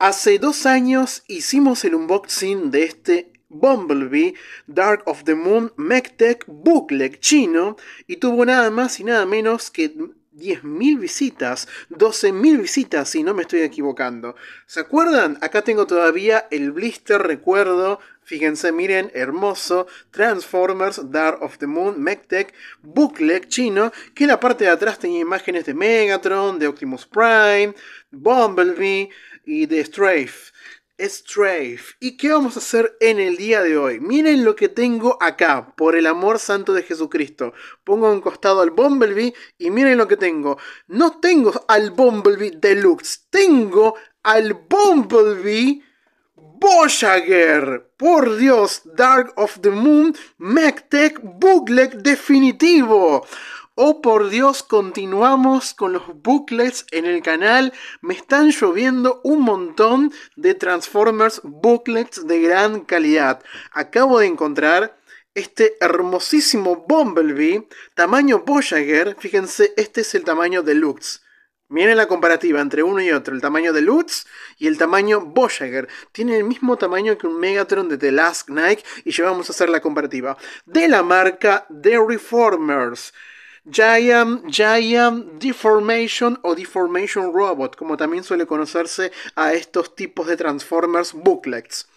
Hace dos años hicimos el unboxing de este Bumblebee Dark of the Moon Megtech Booklet chino y tuvo nada más y nada menos que 10.000 visitas, 12.000 visitas, si no me estoy equivocando. ¿Se acuerdan? Acá tengo todavía el blister, recuerdo. Fíjense, miren, hermoso. Transformers, Dark of the Moon, Megtech Booklet chino, que en la parte de atrás tenía imágenes de Megatron, de Optimus Prime, Bumblebee y de Strafe. Strafe. ¿Y qué vamos a hacer en el día de hoy? Miren lo que tengo acá, por el amor santo de Jesucristo. Pongo a un costado al Bumblebee y miren lo que tengo. No tengo al Bumblebee Deluxe, tengo al Bumblebee Boyager. Por Dios, Dark of the Moon, MacTech Booklet definitivo. Oh por Dios, continuamos con los booklets en el canal. Me están lloviendo un montón de Transformers booklets de gran calidad. Acabo de encontrar este hermosísimo Bumblebee, tamaño Voyager. Fíjense, este es el tamaño de deluxe. Miren la comparativa entre uno y otro, el tamaño de Lutz y el tamaño Voyager. Tiene el mismo tamaño que un Megatron de The Last Night y ya vamos a hacer la comparativa. De la marca The Reformers. Giant, Giant Deformation o Deformation Robot, como también suele conocerse a estos tipos de Transformers booklets.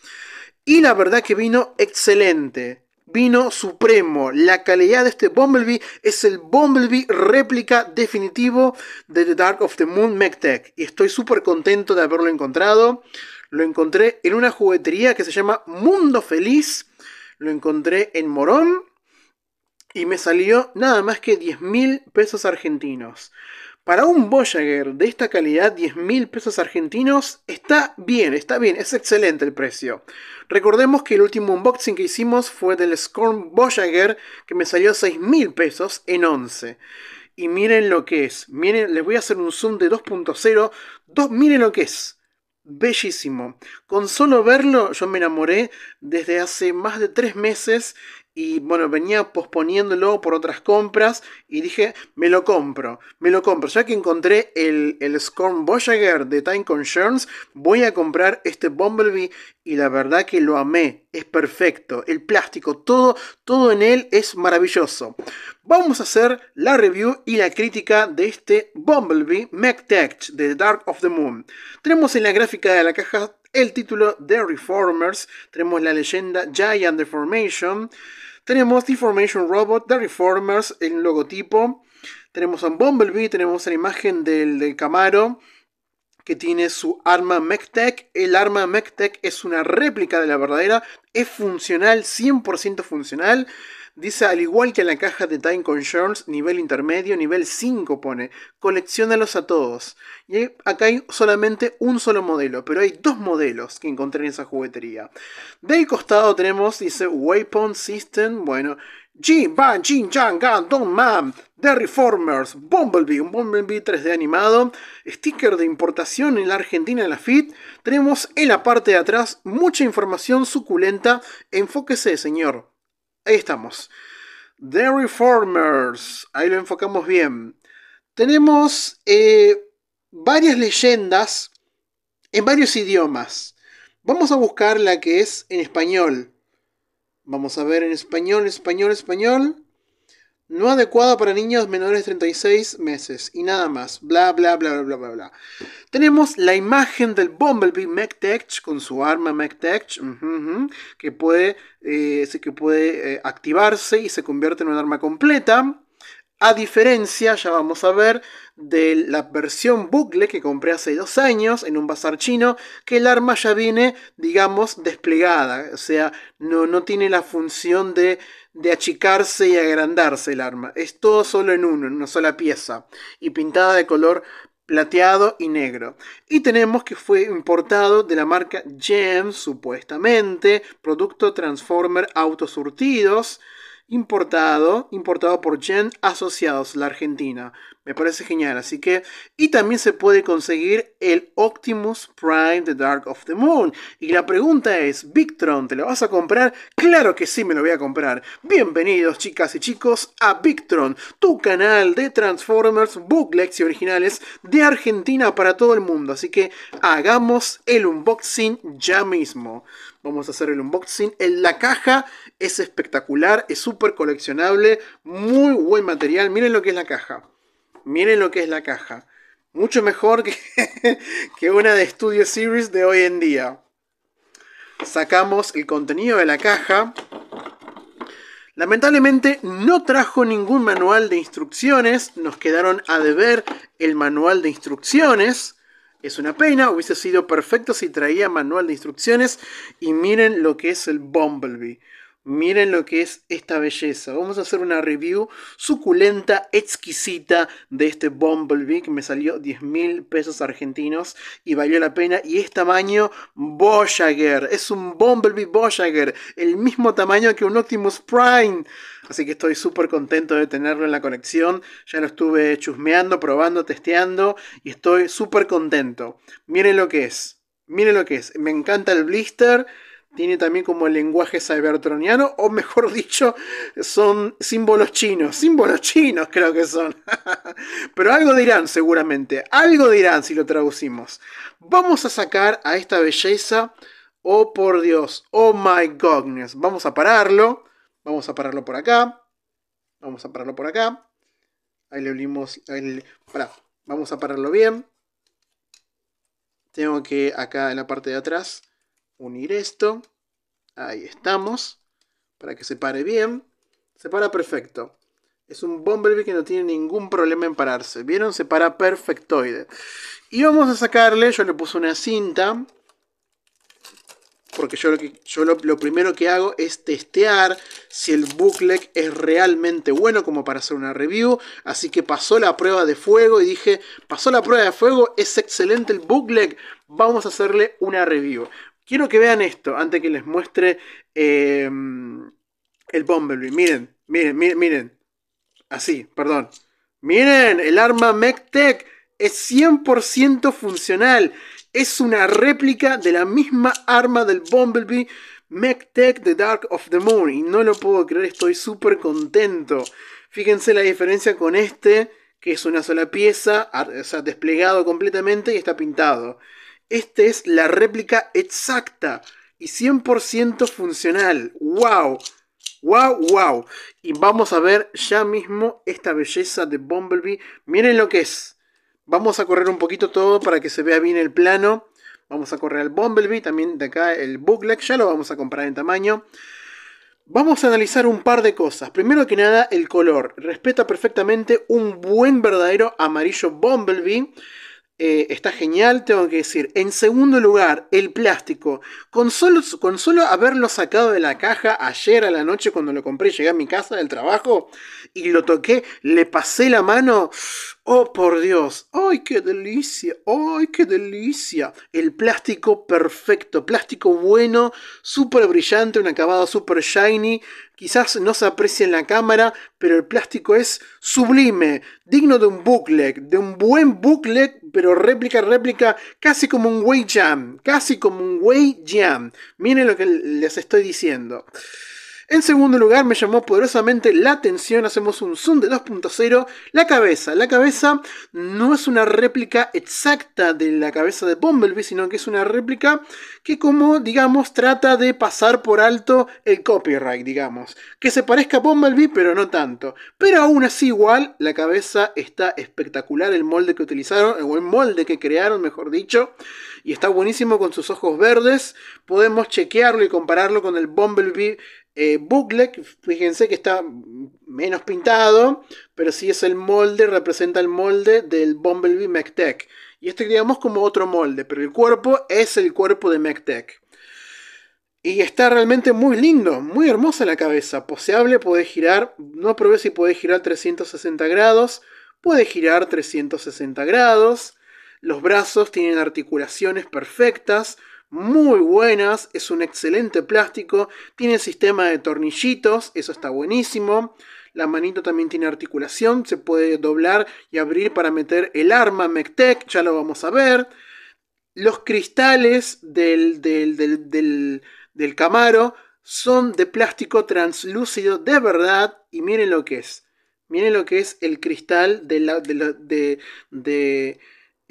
Y la verdad que vino excelente, vino supremo. La calidad de este Bumblebee es el Bumblebee réplica definitivo de The Dark of the Moon Megtech. Y estoy súper contento de haberlo encontrado. Lo encontré en una juguetería que se llama Mundo Feliz. Lo encontré en Morón y me salió nada más que 10 mil pesos argentinos. Para un Voyager de esta calidad, 10 mil pesos argentinos está bien, está bien, es excelente el precio. Recordemos que el último unboxing que hicimos fue del Scorn Voyager que me salió 6.000 mil pesos en 11. Y miren lo que es, miren, les voy a hacer un zoom de 2.0, dos, miren lo que es. Bellísimo. Con solo verlo yo me enamoré desde hace más de tres meses y bueno, venía posponiéndolo por otras compras y dije, me lo compro, me lo compro. Ya que encontré el, el Scorn Voyager de Time Concerns, voy a comprar este Bumblebee y la verdad que lo amé, es perfecto, el plástico, todo, todo en él es maravilloso. Vamos a hacer la review y la crítica de este Bumblebee MacTech de Dark of the Moon. Tenemos en la gráfica de la caja el título The Reformers, tenemos la leyenda Giant Deformation, tenemos Deformation Robot, The Reformers, el logotipo, tenemos a Bumblebee, tenemos la imagen del, Camaro, que tiene su arma MechTech. El arma MechTech es una réplica de la verdadera, es funcional, 100% funcional. Dice, al igual que en la caja de Time Concerns, nivel intermedio, nivel 5 pone, coleccionalos a todos. Y acá hay solamente un solo modelo, pero hay dos modelos que encontré en esa juguetería. Del costado tenemos, dice, Weapon System, bueno, Jin, Ban, Jin, Yang, Gan, Don Man, The Reformers, Bumblebee, un Bumblebee 3D animado, sticker de importación en la Argentina en la FIT. Tenemos en la parte de atrás mucha información suculenta. Enfóquese, señor. Ahí estamos. The Reformers. Ahí lo enfocamos bien. Tenemos eh, varias leyendas en varios idiomas. Vamos a buscar la que es en español. Vamos a ver en español, español, español. No adecuado para niños menores de 36 meses y nada más. Bla, bla, bla, bla, bla, bla, Tenemos la imagen del Bumblebee MechTech con su arma MechTech que puede, eh, que puede eh, activarse y se convierte en un arma completa. A diferencia, ya vamos a ver, de la versión bucle que compré hace dos años en un bazar chino, que el arma ya viene, digamos, desplegada. O sea, no, no tiene la función de de achicarse y agrandarse el arma. Es todo solo en uno, en una sola pieza, y pintada de color plateado y negro. Y tenemos que fue importado de la marca Gem, supuestamente, producto Transformer Autosurtidos, importado, importado por Gen Asociados, la Argentina. Me parece genial, así que... Y también se puede conseguir el Optimus Prime The Dark of the Moon. Y la pregunta es, Victron, ¿te lo vas a comprar? Claro que sí, me lo voy a comprar. Bienvenidos chicas y chicos a Victron, tu canal de Transformers, Booklets y originales de Argentina para todo el mundo. Así que hagamos el unboxing ya mismo. Vamos a hacer el unboxing. En la caja es espectacular, es súper coleccionable, muy buen material. Miren lo que es la caja. Miren lo que es la caja. Mucho mejor que, una de Studio Series de hoy en día. Sacamos el contenido de la caja. Lamentablemente no trajo ningún manual de instrucciones, nos quedaron a deber el manual de instrucciones. Es una pena, hubiese sido perfecto si traía manual de instrucciones y miren lo que es el Bumblebee. Miren lo que es esta belleza. Vamos a hacer una review suculenta, exquisita de este Bumblebee que me salió 10 mil pesos argentinos y valió la pena. Y es tamaño Voyager. Es un Bumblebee Voyager, el mismo tamaño que un Optimus Prime. Así que estoy súper contento de tenerlo en la colección Ya lo estuve chusmeando, probando, testeando y estoy súper contento. Miren lo que es. Miren lo que es. Me encanta el blister tiene también como el lenguaje cybertroniano, o mejor dicho, son símbolos chinos, símbolos chinos creo que son. Pero algo dirán seguramente, algo dirán si lo traducimos. Vamos a sacar a esta belleza, oh por Dios, oh my goodness. Vamos a pararlo, vamos a pararlo por acá, vamos a pararlo por acá. Ahí le olimos, ahí vamos a pararlo bien. Tengo que acá en la parte de atrás unir esto. Ahí estamos. Para que se pare bien. Se para perfecto. Es un Bumblebee que no tiene ningún problema en pararse. ¿Vieron? Se para perfectoide. Y vamos a sacarle, yo le puse una cinta. Porque yo, lo, primero que hago es testear si el bookleg es realmente bueno como para hacer una review. Así que pasó la prueba de fuego y dije, pasó la prueba de fuego, es excelente el bookleg, vamos a hacerle una review. Quiero que vean esto antes que les muestre em, el Bumblebee. Miren, miren, miren, Así, perdón. Miren, el arma MechTech es 100% funcional. Es una réplica de la misma arma del Bumblebee MechTech The Dark of the Moon. Y no lo puedo creer, estoy súper contento. Fíjense la diferencia con este, que es una sola pieza, o sea, desplegado completamente y está pintado. Esta es la réplica exacta y 100% funcional. ¡Wow! ¡Wow, wow! Y vamos a ver ya mismo esta belleza de Bumblebee. Miren lo que es. Vamos a correr un poquito todo para que se vea bien el plano. Vamos a correr al Bumblebee, también de acá el Bookleg, ya lo vamos a comprar en tamaño. Vamos a analizar un par de cosas. Primero que nada, el color. Respeta perfectamente un buen verdadero amarillo Bumblebee. Eh, está genial, tengo que decir. En segundo lugar, el plástico. Con solo, con solo haberlo sacado de la caja ayer a la noche cuando lo compré y llegué a mi casa del trabajo, y lo toqué, le pasé la mano. Oh, por Dios, ¡ay, qué delicia! ¡ay, qué delicia! El plástico perfecto, plástico bueno, súper brillante, un acabado súper shiny. Quizás no se aprecia en la cámara, pero el plástico es sublime, digno de un booklet, de un buen booklet, pero réplica, réplica, casi como un Way Jam, casi como un Way Jam. Miren lo que les estoy diciendo. En segundo lugar, me llamó poderosamente la atención, hacemos un zoom de 2.0, la cabeza. La cabeza no es una réplica exacta de la cabeza de Bumblebee, sino que es una réplica que como, digamos, trata de pasar por alto el copyright, digamos. Que se parezca a Bumblebee, pero no tanto. Pero aún así igual, la cabeza está espectacular, el molde que utilizaron, el molde que crearon, mejor dicho. Y está buenísimo con sus ojos verdes. Podemos chequearlo y compararlo con el Bumblebee eh, fíjense que está menos pintado, pero sí es el molde, representa el molde del Bumblebee MacTech. Y este digamos como otro molde, pero el cuerpo es el cuerpo de MacTech. Y está realmente muy lindo, muy hermosa la cabeza, poseable, puede girar, no probé si puede girar 360 grados, puede girar 360 grados, los brazos tienen articulaciones perfectas, muy buenas, es un excelente plástico, tiene sistema de tornillitos, eso está buenísimo. La manito también tiene articulación, se puede doblar y abrir para meter el arma Mectech, ya lo vamos a ver. Los cristales del, Camaro son de plástico translúcido de verdad y miren lo que es. Miren lo que es el cristal de la, de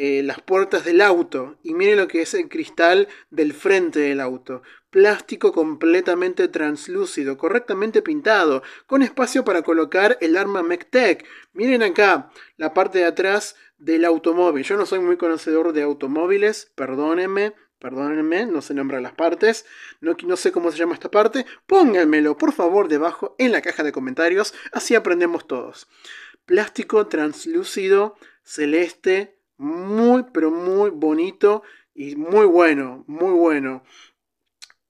eh, las puertas del auto y miren lo que es el cristal del frente del auto. Plástico completamente translúcido, correctamente pintado, con espacio para colocar el arma Megtech Miren acá la parte de atrás del automóvil. Yo no soy muy conocedor de automóviles, perdónenme, perdónenme, no se nombran las partes, no, no, sé cómo se llama esta parte, pónganmelo por favor debajo en la caja de comentarios, así aprendemos todos. Plástico translúcido, celeste, muy, pero muy bonito y muy bueno, muy bueno.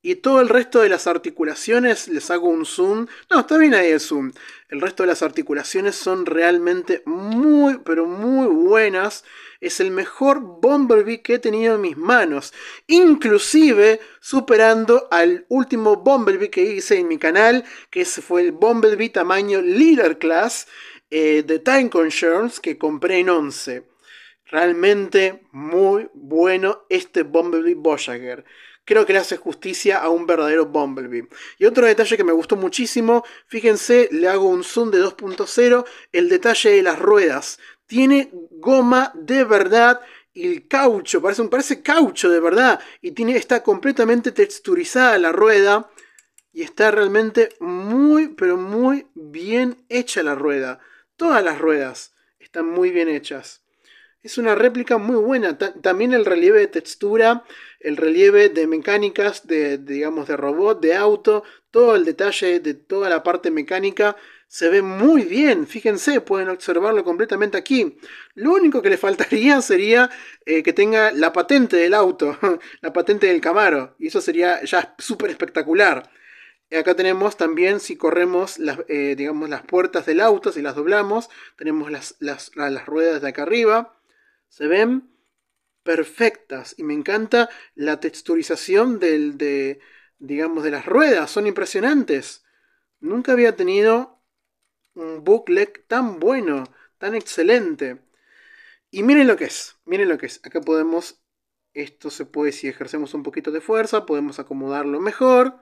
Y todo el resto de las articulaciones, les hago un zoom. No, está bien ahí el zoom. El resto de las articulaciones son realmente muy, pero muy buenas. Es el mejor Bumblebee que he tenido en mis manos. Inclusive superando al último Bumblebee que hice en mi canal, que fue el Bumblebee tamaño Leader Class eh, de Time Concerns que compré en 11. Realmente muy bueno este Bumblebee Boyager. Creo que le hace justicia a un verdadero Bumblebee. Y otro detalle que me gustó muchísimo, fíjense, le hago un zoom de 2.0, el detalle de las ruedas. Tiene goma de verdad y el caucho, parece, parece caucho de verdad. Y tiene, está completamente texturizada la rueda. Y está realmente muy, pero muy bien hecha la rueda. Todas las ruedas están muy bien hechas. Es una réplica muy buena. también el relieve de textura, el relieve de mecánicas, de, digamos, de robot, de auto, todo el detalle de toda la parte mecánica se ve muy bien. Fíjense, pueden observarlo completamente aquí. Lo único que le faltaría sería eh, que tenga la patente del auto, la patente del Camaro. Y eso sería ya súper espectacular. Acá tenemos también, si corremos las, eh, digamos, las puertas del auto, si las doblamos, tenemos las, las ruedas de acá arriba. Se ven perfectas y me encanta la texturización del, de, digamos, de las ruedas. Son impresionantes. Nunca había tenido un booklet tan bueno, tan excelente. Y miren lo que es, miren lo que es. Acá podemos, esto se puede, si ejercemos un poquito de fuerza, podemos acomodarlo mejor.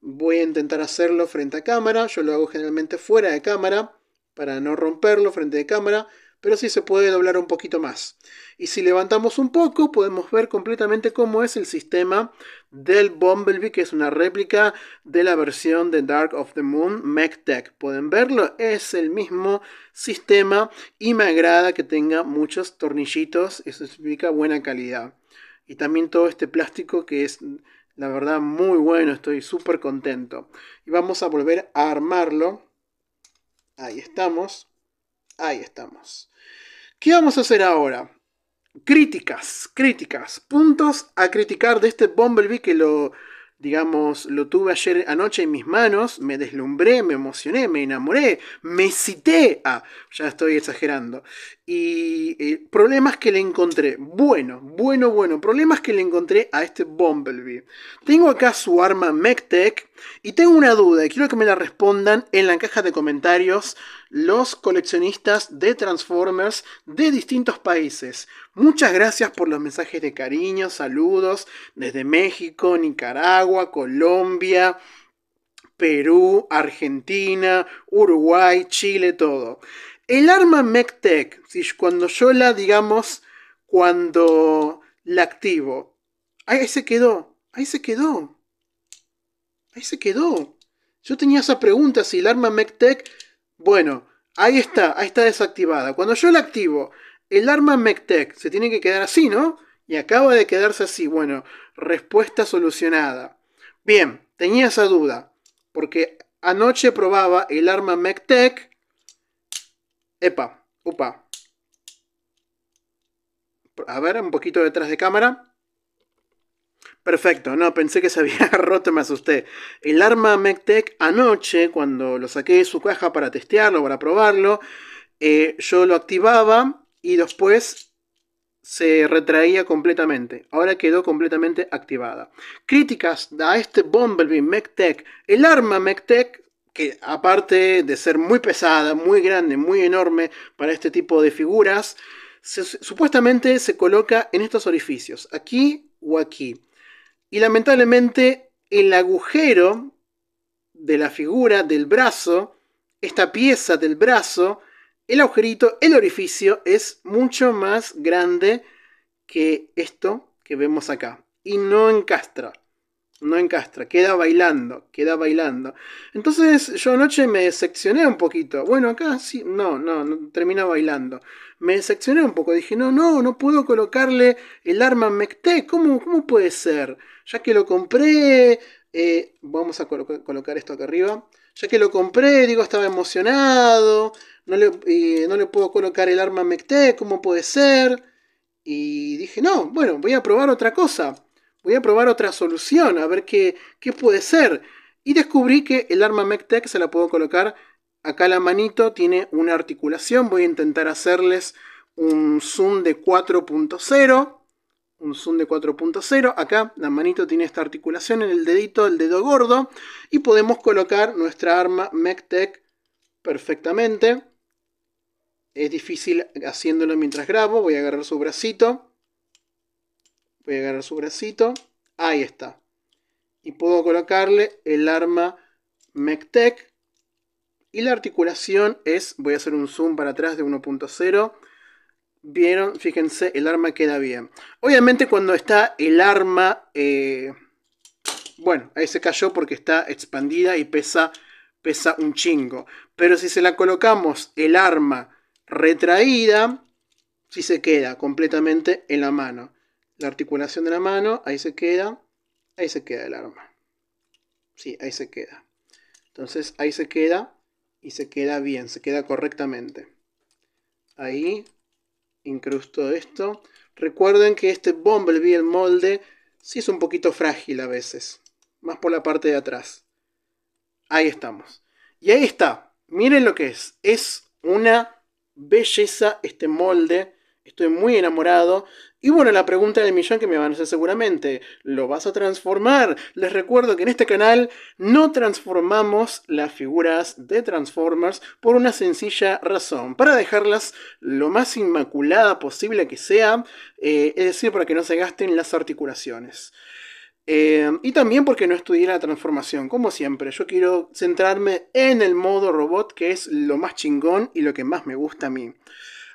Voy a intentar hacerlo frente a cámara. Yo lo hago generalmente fuera de cámara para no romperlo frente de cámara pero sí se puede doblar un poquito más. Y si levantamos un poco, podemos ver completamente cómo es el sistema del Bumblebee, que es una réplica de la versión de Dark of the Moon MechTech. Pueden verlo, es el mismo sistema y me agrada que tenga muchos tornillitos, eso significa buena calidad. Y también todo este plástico que es la verdad muy bueno, estoy súper contento. Y vamos a volver a armarlo. Ahí estamos. Ahí estamos. ¿Qué vamos a hacer ahora? Críticas, críticas. Puntos a criticar de este Bumblebee que lo, digamos, lo tuve ayer anoche en mis manos, me deslumbré, me emocioné, me enamoré, me cité. Ah, ya estoy exagerando. Y eh, problemas que le encontré. Bueno, bueno, bueno. Problemas que le encontré a este Bumblebee. Tengo acá su arma Megtech Y tengo una duda. Y quiero que me la respondan en la caja de comentarios los coleccionistas de Transformers de distintos países. Muchas gracias por los mensajes de cariño, saludos desde México, Nicaragua, Colombia. Perú, Argentina, Uruguay, Chile, todo. El arma MECTEC, cuando yo la, digamos, cuando la activo, ahí se quedó, ahí se quedó, ahí se quedó. Yo tenía esa pregunta, si el arma MECTEC, bueno, ahí está, ahí está desactivada. Cuando yo la activo, el arma MECTEC se tiene que quedar así, ¿no? Y acaba de quedarse así, bueno, respuesta solucionada. Bien, tenía esa duda, porque anoche probaba el arma MECTEC Epa, upa. A ver, un poquito detrás de cámara. Perfecto, no, pensé que se había roto, me asusté. El arma MechTech anoche, cuando lo saqué de su caja para testearlo, para probarlo, eh, yo lo activaba y después se retraía completamente. Ahora quedó completamente activada. Críticas a este Bumblebee MechTech. El arma MechTech que aparte de ser muy pesada, muy grande, muy enorme para este tipo de figuras, supuestamente se coloca en estos orificios, aquí o aquí. Y lamentablemente el agujero de la figura, del brazo, esta pieza del brazo, el agujerito, el orificio es mucho más grande que esto que vemos acá. Y no encastra no encastra, queda bailando, queda bailando. Entonces yo anoche me decepcioné un poquito. Bueno, acá sí, no, no, termina bailando. Me decepcioné un poco, dije, no, no, no puedo colocarle el arma mecte, ¿Cómo, puede ser? Ya que lo compré, eh, vamos a colocar esto acá arriba. Ya que lo compré, digo, estaba emocionado, no le, no le puedo colocar el arma mecte ¿cómo puede ser? Y dije, no, bueno, voy a probar otra cosa voy a probar otra solución, a ver qué, puede ser. Y descubrí que el arma MacTech se la puedo colocar acá la manito, tiene una articulación, voy a intentar hacerles un zoom de 4.0. Un zoom de 4.0. Acá la manito tiene esta articulación en el dedito, el dedo gordo. Y podemos colocar nuestra arma MacTech perfectamente. Es difícil haciéndolo mientras grabo. Voy a agarrar su bracito. Voy a agarrar su bracito. Ahí está. Y puedo colocarle el arma MacTech Y la articulación es, voy a hacer un zoom para atrás de 1.0. Vieron, fíjense, el arma queda bien. Obviamente cuando está el arma, eh, bueno, ahí se cayó porque está expandida y pesa, pesa un chingo. Pero si se la colocamos el arma retraída, si sí se queda completamente en la mano la articulación de la mano, ahí se queda, ahí se queda el arma. Sí, ahí se queda. Entonces ahí se queda y se queda bien, se queda correctamente. Ahí incrusto esto. Recuerden que este Bumblebee, el molde, sí es un poquito frágil a veces. Más por la parte de atrás. Ahí estamos. Y ahí está. Miren lo que es. Es una belleza este molde. Estoy muy enamorado. Y bueno, la pregunta del millón que me van a hacer seguramente, ¿lo vas a transformar? Les recuerdo que en este canal no transformamos las figuras de Transformers por una sencilla razón, para dejarlas lo más inmaculada posible que sea, eh, es decir, para que no se gasten las articulaciones. Eh, y también porque no estudié la transformación, como siempre. Yo quiero centrarme en el modo robot, que es lo más chingón y lo que más me gusta a mí.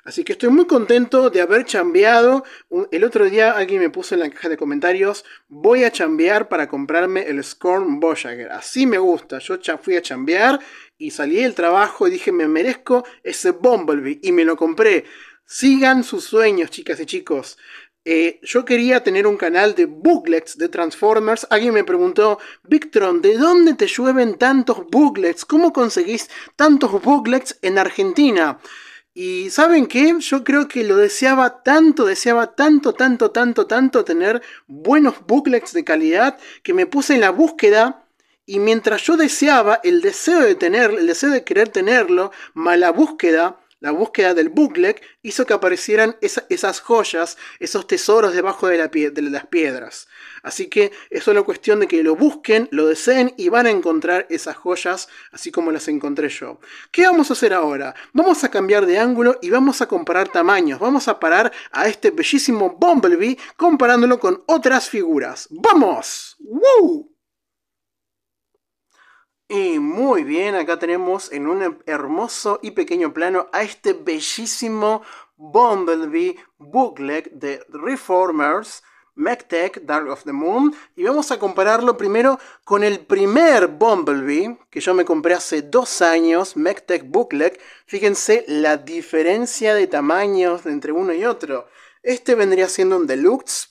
Así que estoy muy contento de haber chambeado. El otro día alguien me puso en la caja de comentarios, voy a chambear para comprarme el Scorn boyager Así me gusta. Yo fui a chambear y salí del trabajo y dije, me merezco ese Bumblebee y me lo compré. Sigan sus sueños, chicas y chicos. Eh, yo quería tener un canal de booklets de Transformers. Alguien me preguntó, Victron, ¿de dónde te llueven tantos booklets? ¿Cómo conseguís tantos booklets en Argentina? Y saben qué, yo creo que lo deseaba tanto, deseaba tanto, tanto, tanto, tanto tener buenos booklets de calidad que me puse en la búsqueda y mientras yo deseaba el deseo de tener, el deseo de querer tenerlo, mala la búsqueda, la búsqueda del booklet hizo que aparecieran esas joyas, esos tesoros debajo de, la de las piedras. Así que es solo cuestión de que lo busquen, lo deseen y van a encontrar esas joyas así como las encontré yo. ¿Qué vamos a hacer ahora? Vamos a cambiar de ángulo y vamos a comparar tamaños. Vamos a parar a este bellísimo Bumblebee comparándolo con otras figuras. ¡Vamos! ¡Woo! Y muy bien, acá tenemos en un hermoso y pequeño plano a este bellísimo Bumblebee booklet de Reformers MechTech, Dark of the Moon, y vamos a compararlo primero con el primer Bumblebee que yo me compré hace dos años, MechTech Booklet. Fíjense la diferencia de tamaños entre uno y otro. Este vendría siendo un Deluxe,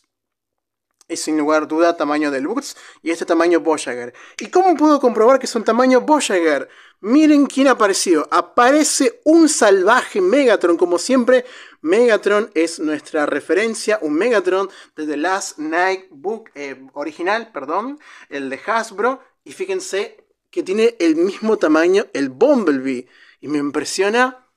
es sin lugar a duda tamaño del Boots y este tamaño Voyager. ¿Y cómo puedo comprobar que es un tamaño Voyager? Miren quién ha aparecido. Aparece un salvaje Megatron, como siempre. Megatron es nuestra referencia, un Megatron de The Last Night Book eh, original, perdón, el de Hasbro. Y fíjense que tiene el mismo tamaño el Bumblebee. Y me impresiona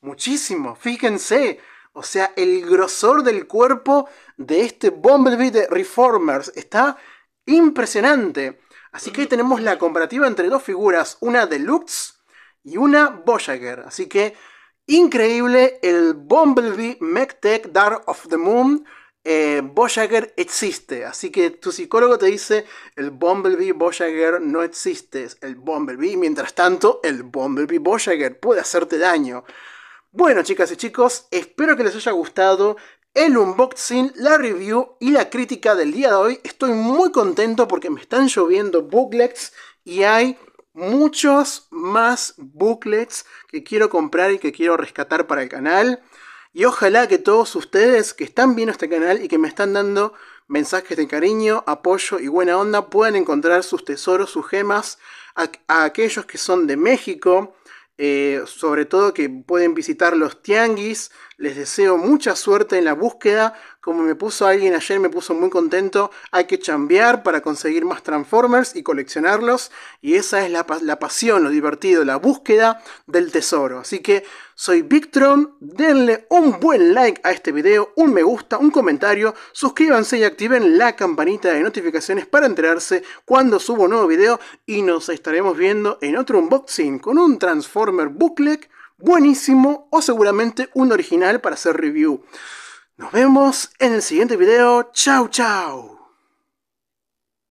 muchísimo. Fíjense, o sea, el grosor del cuerpo de este Bumblebee de Reformers está impresionante. Así que tenemos la comparativa entre dos figuras, una Deluxe y una Voyager. Así que increíble el Bumblebee MechTech Dark of the Moon. Eh, existe, así que tu psicólogo te dice el Bumblebee Voyager no existe, el Bumblebee, mientras tanto el Bumblebee Voyager puede hacerte daño. Bueno, chicas y chicos, espero que les haya gustado el unboxing, la review y la crítica del día de hoy. Estoy muy contento porque me están lloviendo booklets y hay muchos más booklets que quiero comprar y que quiero rescatar para el canal. Y ojalá que todos ustedes que están viendo este canal y que me están dando mensajes de cariño, apoyo y buena onda puedan encontrar sus tesoros, sus gemas a, a aquellos que son de México eh, sobre todo que pueden visitar los tianguis. Les deseo mucha suerte en la búsqueda como me puso alguien ayer, me puso muy contento. Hay que chambear para conseguir más Transformers y coleccionarlos. Y esa es la, la pasión, lo divertido, la búsqueda del tesoro. Así que soy Victron. Denle un buen like a este video, un me gusta, un comentario. Suscríbanse y activen la campanita de notificaciones para enterarse cuando subo un nuevo video. Y nos estaremos viendo en otro unboxing con un Transformer booklet buenísimo o seguramente un original para hacer review. Nos vemos en el siguiente video. Chao, chao.